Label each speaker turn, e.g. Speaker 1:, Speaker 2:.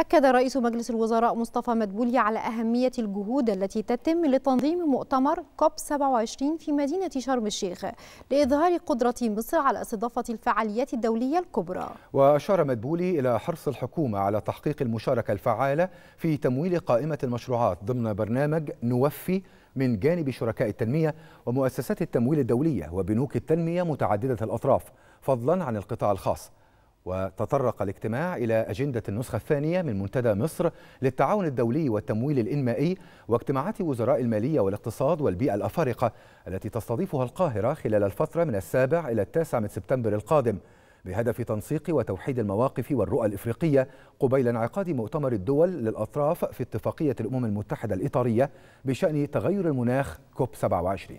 Speaker 1: أكد رئيس مجلس الوزراء مصطفى مدبولي على أهمية الجهود التي تتم لتنظيم مؤتمر كوب 27 في مدينة شرم الشيخ لإظهار قدرة مصر على استضافة الفعاليات الدولية الكبرى
Speaker 2: وأشار مدبولي إلى حرص الحكومة على تحقيق المشاركة الفعالة في تمويل قائمة المشروعات ضمن برنامج نوفي من جانب شركاء التنمية ومؤسسات التمويل الدولية وبنوك التنمية متعددة الأطراف فضلا عن القطاع الخاص وتطرق الاجتماع إلى أجندة النسخة الثانية من منتدى مصر للتعاون الدولي والتمويل الإنمائي واجتماعات وزراء المالية والاقتصاد والبيئة الأفارقة التي تستضيفها القاهرة خلال الفترة من السابع إلى التاسع من سبتمبر القادم بهدف تنسيق وتوحيد المواقف والرؤى الإفريقية قبيل انعقاد مؤتمر الدول للأطراف في اتفاقية الأمم المتحدة الإطارية بشأن تغير المناخ كوب 27